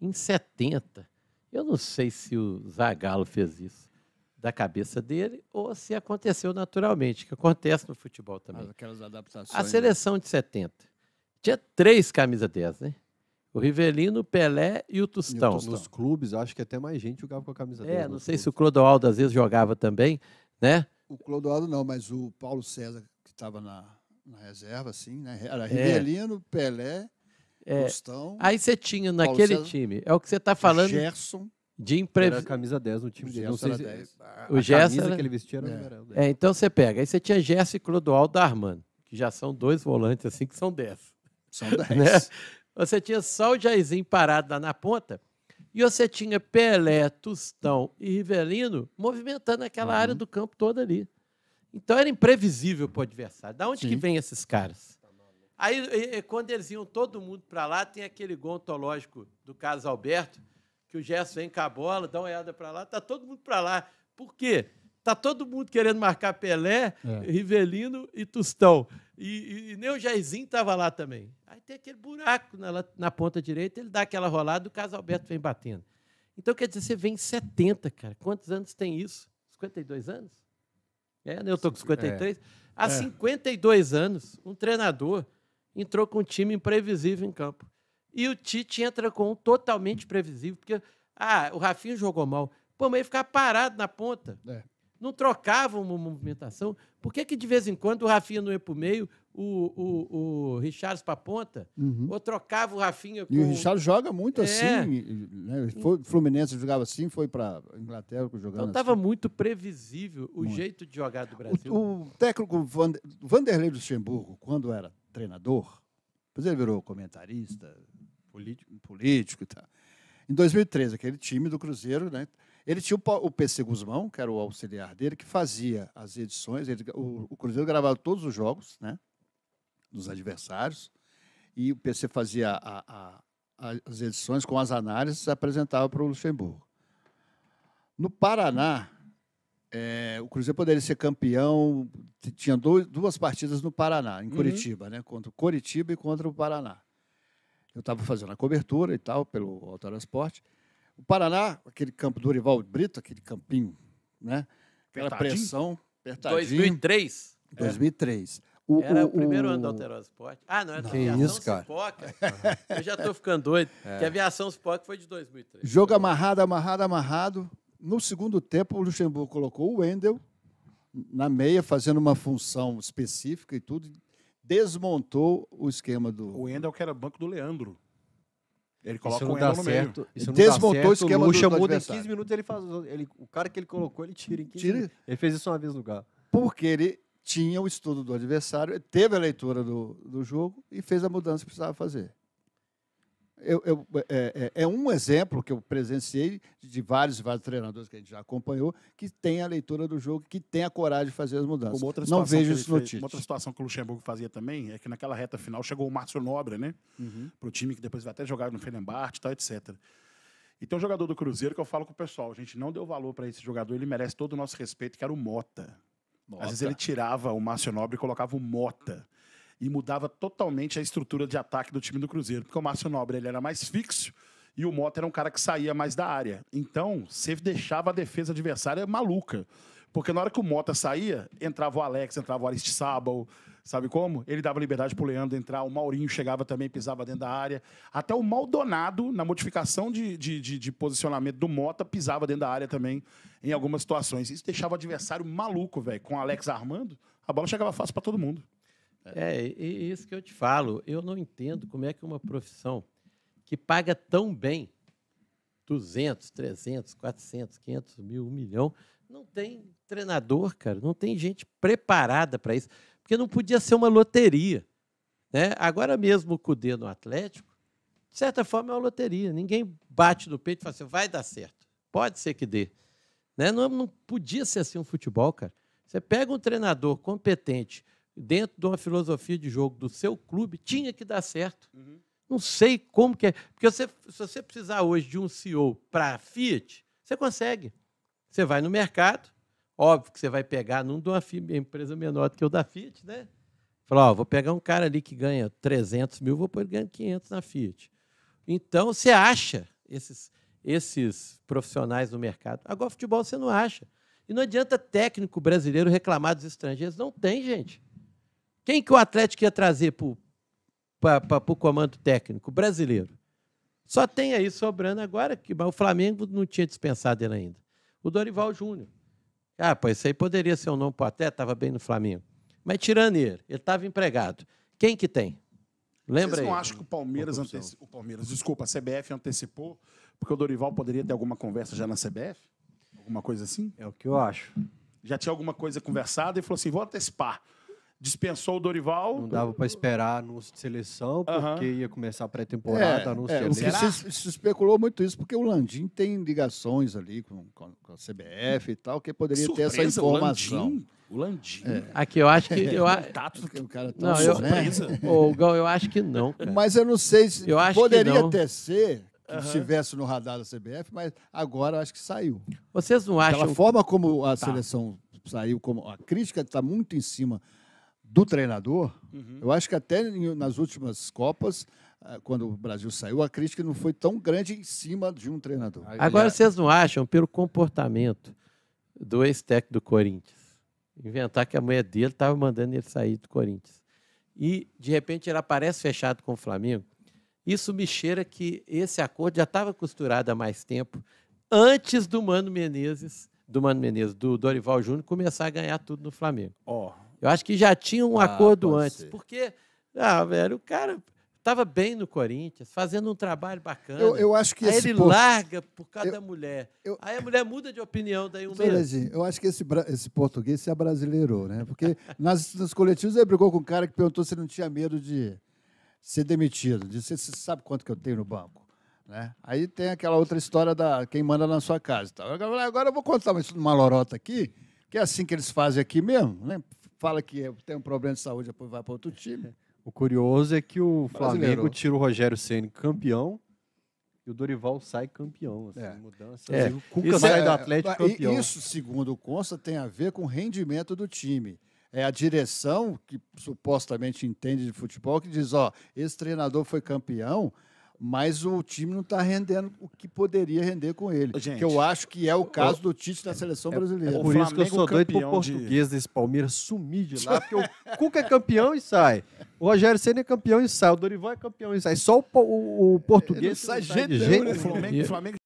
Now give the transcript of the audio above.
em 70. Eu não sei se o Zagallo fez isso da cabeça dele ou se aconteceu naturalmente, que acontece no futebol também. Aquelas adaptações. A né? seleção de 70 tinha três camisas 10, né? O Rivelino, o Pelé e o Tostão. Nos clubes, acho que até mais gente jogava com a camisa 10. É, não sei clubes. se o Clodoaldo às vezes jogava também, né? O Clodoaldo não, mas o Paulo César, que estava na, na reserva, assim, né? Era é. Rivelino, é. Pelé é, Gustão, aí você tinha naquele Paulo time, é o que você está falando. Gerson. De imprevisível. Era a camisa 10 no time dele. Não sei se... 10. Ah, a, o a Gerson camisa era... que ele vestia era é. numeral. É, então você pega. Aí você tinha Gerson e Clodoaldo Armando, que já são dois volantes assim que são 10. São 10. né? Você tinha só o Jairzinho parado lá na ponta. E você tinha Pelé, Tostão e Rivelino movimentando aquela uhum. área do campo toda ali. Então era imprevisível para o adversário. Da onde Sim. que vem esses caras? Aí, quando eles iam todo mundo para lá, tem aquele ontológico do Carlos Alberto, que o Gerson vem com a bola, dá uma olhada para lá, tá todo mundo para lá. Por quê? Tá todo mundo querendo marcar Pelé, é. Rivelino e Tostão. E, e, e nem o Jairzinho estava lá também. Aí tem aquele buraco na, na, ponta direita, ele dá aquela rolada, o Carlos Alberto vem batendo. Então, quer dizer, você vem em 70, cara. Quantos anos tem isso? 52 anos? É, né? Eu tô com 53. É. Há é. 52 anos, um treinador entrou com um time imprevisível em campo. E o Tite entra com um totalmente previsível, porque ah, o Rafinho jogou mal. Pô, mas ele ficava parado na ponta. É. Não trocavam uma movimentação. Por que, que de vez em quando o Rafinha não ia para o meio, o, o, o Richards para a ponta? Uhum. Ou trocava o Rafinha com... E o Richard joga muito é. assim. Né? O então, Fluminense jogava assim, foi para Inglaterra jogando Então estava assim. muito previsível o muito. jeito de jogar do Brasil. O, o técnico Vander, Vanderlei Luxemburgo, quando era treinador, depois ele virou comentarista, político, político e tal. Em 2013, aquele time do Cruzeiro, né, ele tinha o PC Guzmão, que era o auxiliar dele, que fazia as edições. Ele, o, o, Cruzeiro gravava todos os jogos né, dos adversários. E o PC fazia a, a, a, as edições com as análises e apresentava para o Luxemburgo. No Paraná, é, o Cruzeiro poderia ser campeão, tinha dois, duas partidas no Paraná, em uhum. Curitiba, uhum. né? Contra o Curitiba e contra o Paraná. Eu estava fazendo a cobertura e tal, pelo Autora Esporte. O Paraná, aquele campo do Rival Brito, aquele campinho, né? Aquela pressão. Apertadinho. 2003? 2003. É. O, Era o, o primeiro o... ano do Alterosa Esporte. Ah, não, é da Aviação isso, cara. Cipoca. Eu já estou ficando doido. É. Que a Aviação Cipoca foi de 2003. Jogo amarrado, amarrado, amarrado. No segundo tempo, o Luxemburgo colocou o Wendel na meia, fazendo uma função específica e tudo, desmontou o esquema do. O Wendel, que era banco do Leandro. Ele coloca isso não o Wendel no certo. meio. Isso não Desmontou dá certo, o esquema o Lucha do, Luxemburgo. em 15 minutos, ele faz. Ele, o cara que ele colocou, ele tira em 15 tira. minutos. Ele fez isso uma vez no Galo. Porque ele tinha o estudo do adversário, teve a leitura do, do jogo e fez a mudança que precisava fazer. Eu, eu, é, é, é, um exemplo que eu presenciei de vários, vários treinadores que a gente já acompanhou, que tem a leitura do jogo, que tem a coragem de fazer as mudanças. Não vejo isso no Tite. Uma outra situação que o Luxemburgo fazia também é que naquela reta final chegou o Márcio Nobre, né? Uhum. Para o time que depois vai até jogar no Fenerbahçe, tal, etc. E tem um jogador do Cruzeiro que eu falo com o pessoal, a gente não deu valor para esse jogador, ele merece todo o nosso respeito, que era o Mota. Mota. Às vezes ele tirava o Márcio Nobre e colocava o Mota e mudava totalmente a estrutura de ataque do time do Cruzeiro, porque o Márcio Nobre ele era mais fixo e o Mota era um cara que saía mais da área. Então, você deixava a defesa adversária maluca. Porque na hora que o Mota saía, entrava o Alex, entrava o Aristizábal, sabe como? Ele dava liberdade pro Leandro entrar, o Maurinho chegava também, pisava dentro da área. Até o Maldonado, na modificação de, de, de, de posicionamento do Mota, pisava dentro da área também em algumas situações. Isso deixava o adversário maluco, velho. Com o Alex armando, a bola chegava fácil para todo mundo. É, e isso que eu te falo. Eu não entendo como é que uma profissão que paga tão bem, 200, 300, 400, 500 mil, 1 milhão, não tem treinador, cara, não tem gente preparada para isso. Porque não podia ser uma loteria. Né? Agora mesmo o Cudê no Atlético, de certa forma é uma loteria. Ninguém bate no peito e fala assim, vai dar certo. Pode ser que dê. Né? Não, não podia ser assim um futebol, cara. Você pega um treinador competente, dentro de uma filosofia de jogo do seu clube, tinha que dar certo. Uhum. Não sei como que é. Porque você, se você precisar hoje de um CEO para Fiat, você consegue. Você vai no mercado, óbvio que você vai pegar num de uma empresa menor do que o da Fiat, né? Falar, vou pegar um cara ali que ganha 300 mil, vou pôr ele ganhando 500 na Fiat. Então, você acha esses, esses profissionais no mercado. Agora, futebol você não acha. E não adianta técnico brasileiro reclamar dos estrangeiros. Não tem, gente. Quem que o Atlético ia trazer para o comando técnico? Brasileiro. Só tem aí sobrando agora, que o Flamengo não tinha dispensado ele ainda. O Dorival Júnior. Ah, pois isso aí poderia ser um nome para até, estava bem no Flamengo. Mas tirando ele, ele estava empregado. Quem que tem? Lembra Vocês não aí, acham que o Palmeiras, anteci... o Palmeiras, desculpa, a CBF antecipou, porque o Dorival poderia ter alguma conversa já na CBF? Alguma coisa assim? É o que eu acho. Já tinha alguma coisa conversada e falou assim: vou antecipar dispensou o Dorival. Não dava para esperar anúncio de seleção, porque ia começar a pré-temporada, é, anúncio é, Se, se, especulou muito isso, porque o Landim tem ligações ali com, com, com a CBF e tal, que poderia Surpresa, ter essa informação. O Landim. É. Aqui, eu acho que. É, eu, é, que o cara tá não, surpresa. Eu, oh, Gal, eu acho que não. Cara. Mas eu não sei se eu acho poderia até ser que estivesse no radar da CBF, mas agora acho que saiu. Vocês não acham. Aquela forma como a tá. seleção saiu, como a crítica está muito em cima do treinador, uhum. eu acho que até nas últimas Copas, ah, quando o Brasil saiu, a crítica não foi tão grande em cima de um treinador. Agora, vocês não acham, pelo comportamento do ex do Corinthians, inventar que a mulher dele estava mandando ele sair do Corinthians, e de repente ele aparece fechado com o Flamengo, isso me cheira que esse acordo já estava costurado há mais tempo, antes do Mano Menezes, do Mano Menezes, do Dorival Júnior começar a ganhar tudo no Flamengo. Ó, oh eu acho que já tinha um ah, acordo antes. Ser. Porque, ah, velho, o cara estava bem no Corinthians, fazendo um trabalho bacana. Eu, eu acho que Aí ele larga por causa eu, da mulher. Eu... Aí a mulher muda de opinião daí um mês. Eu acho que esse, esse português se abrasileirou, né? Porque nas, nas coletivas ele brigou com um cara que perguntou se ele não tinha medo de ser demitido. Disse, você sabe quanto que eu tenho no banco? Né? Aí tem aquela outra história da quem manda na sua casa. Tá? Agora eu vou contar uma lorota aqui, que é assim que eles fazem aqui mesmo. Né? fala que é, tem um problema de saúde, depois vai para outro time. O curioso é que o Brasileiro. Flamengo tira o Rogério Ceni campeão e o Dorival sai campeão. Assim, é. Mudança. É. O Cuca isso sai é, do Atlético é, campeão. Isso, segundo o Consta, tem a ver com o rendimento do time. É a direção que supostamente entende de futebol que diz: ó, esse treinador foi campeão, mas o time não está rendendo o que poderia render com ele. Gente, que eu acho que é o caso do Tite na seleção brasileira. É, é por isso que eu sou doido pro português de... desse Palmeiras sumir de lá, porque o Cuca é campeão e sai. O Rogério Senna é campeão e sai. O Dorival é campeão e sai. Só o, o, o é, português sai, sai, gente, sai de jeito. O Flamengo, o Flamengo